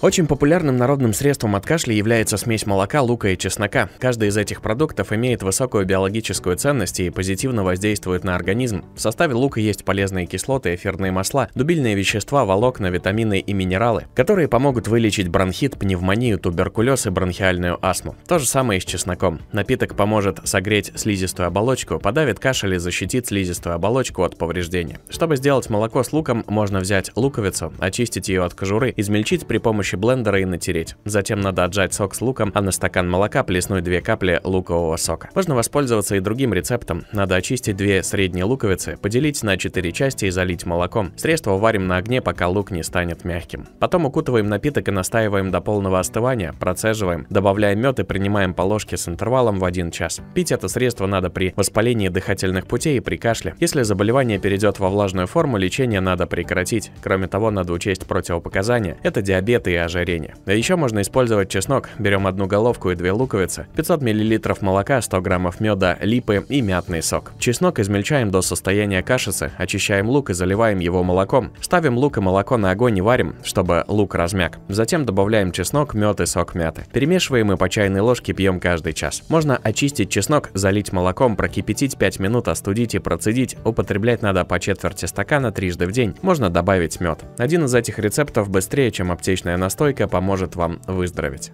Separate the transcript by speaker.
Speaker 1: Очень популярным народным средством от кашля является смесь молока, лука и чеснока. Каждый из этих продуктов имеет высокую биологическую ценность и позитивно воздействует на организм. В составе лука есть полезные кислоты, эфирные масла, дубильные вещества, волокна, витамины и минералы, которые помогут вылечить бронхит, пневмонию, туберкулез и бронхиальную астму. То же самое и с чесноком. Напиток поможет согреть слизистую оболочку, подавит кашель и защитит слизистую оболочку от повреждения. Чтобы сделать молоко с луком, можно взять луковицу, очистить ее от кожуры, измельчить при помощи помощи блендера и натереть. Затем надо отжать сок с луком, а на стакан молока плеснуть 2 капли лукового сока. Можно воспользоваться и другим рецептом. Надо очистить 2 средние луковицы, поделить на 4 части и залить молоком. Средство варим на огне, пока лук не станет мягким. Потом укутываем напиток и настаиваем до полного остывания, процеживаем, добавляем мед и принимаем по ложке с интервалом в 1 час. Пить это средство надо при воспалении дыхательных путей и при кашле. Если заболевание перейдет во влажную форму, лечение надо прекратить. Кроме того, надо учесть противопоказания. Это диабет и ожирения. А еще можно использовать чеснок. Берем одну головку и две луковицы, 500 мл молока, 100 граммов меда, липы и мятный сок. Чеснок измельчаем до состояния кашицы, очищаем лук и заливаем его молоком. Ставим лук и молоко на огонь и варим, чтобы лук размяк. Затем добавляем чеснок, мед и сок мяты. Перемешиваем и по чайной ложке пьем каждый час. Можно очистить чеснок, залить молоком, прокипятить 5 минут, остудить и процедить. Употреблять надо по четверти стакана трижды в день. Можно добавить мед. Один из этих рецептов быстрее, чем аптечная настойка настойка поможет вам выздороветь.